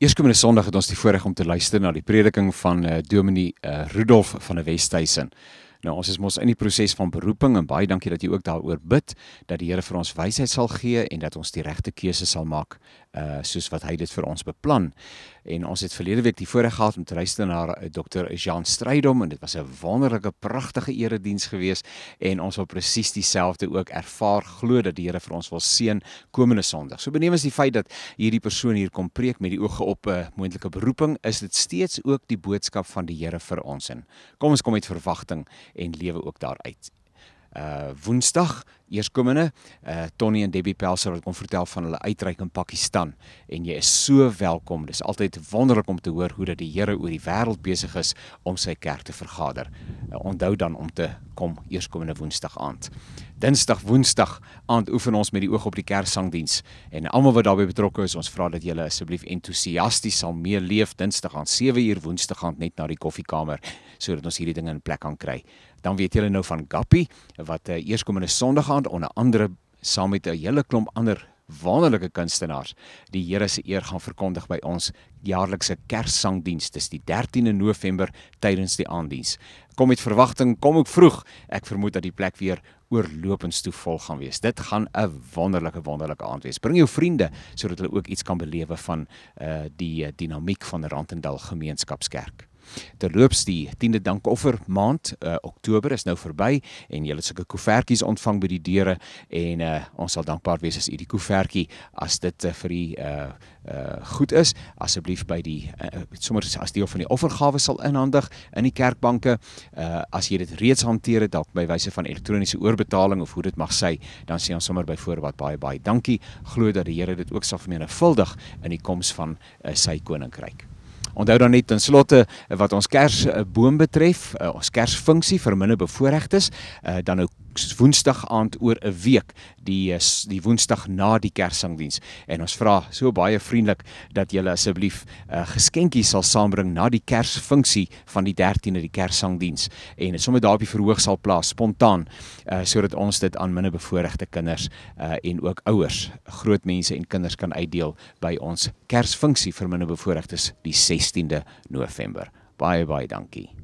Eerskomende Sondag het ons die voorreg om te luister na die prediking van uh, Dominee uh, Rudolf van die Westhuizen. Nou ons is mos in die proses van beroeping en baie dankie dat jy ook daaroor bid dat die Here vir ons wysheid sal gee en dat ons die regte keuse sal maak uh soos wat hy dit vir ons beplan. En ons het verlede week die voorreg gehad om te luister na uh, Dr. Jean Strydom en dit was 'n wonderlike pragtige erediens geweest en ons wil presies dieselfde ook ervaar glo dat die Here vir ons wil seën komende Sondag. So benewens die feit dat hierdie persoon hier kom preek met die oog op 'n uh, moontlike beroeping, is dit steeds ook die boodskap van die Here vir ons in. Kom ons kom met verwagting en lewe ook daaruit. Uh Woensdag eerskomende eh uh, Tonnie en Debbie Pelser wat kom vertel van hulle uitreik in Pakistan en jy is so welkom. Dis altyd wonderlik om te hoor hoe dat die Here oor die wêreld besig is om sy kerk te vergader. Uh, onthou dan om te kom eerskomende Woensdag aand. Dinsdag Woensdag aand oefen ons met die oog op die kerksangdiens en almal wat daarbey betrokke is, ons vra dat julle asseblief entoesiasties sal meeleef Dinsdag aan 7:00 Woensdag aand net na die koffiekamer sodat ons hierdie dinge in plek kan kry dan weet julle nou van Gappi wat uh, eerskomende Sondag aand onder andere saam met 'n hele klomp ander wonderlike kunstenaars die Here se eer gaan verkondig by ons jaarlikse Kerssangdiens dis die 13de November tydens die aanddiens kom met verwagting kom ek vroeg ek vermoed dat die plek weer oorlopends toe vol gaan wees dit gaan 'n wonderlike wonderlike aand wees bring jou vriende sodat hulle ook iets kan belewe van uh, die eh, dinamiek van Randendal gemeenskapskerk Terloops die 10de dankoffer maand uh, Oktober is nou verby en julle sulke koevertjies ontvang by die deure en uh, ons sal dankbaar wees as u die koevertjie as dit uh, vir u uh, uh, goed is asseblief by die uh, sommer as deel van die offergawe sal inhandig in die kerkbanke uh, as jy dit reeds hanteer dalk by wyse van elektroniese oorbetaling of hoe dit mag sy dan sê ons sommer by voorbaat baie baie dankie glo dat die Here dit ook sal vermenigvuldig in die koms van uh, sy koninkryk Onthou dan net ten slotte eh, wat ons kersboom eh, betref, eh, ons kersfunksie vir minder bevoorregtes, dan nou woensdag aand oor 'n week die eh, die woensdag na die kersingdiens en ons vra so baie vriendelik dat julle asseblief 'n uh, eh, geskenkie sal saambring na die kersfunksie van die 13de die kersingdiens en dit sommer daarop die verhoog sal plaas spontaan uh, sodat ons dit aan minderbevoorregte kinders uh, en ook ouers groot mense en kinders kan uitdeel by ons kersfunksie vir minderbevoorregtes die 16de November baie baie dankie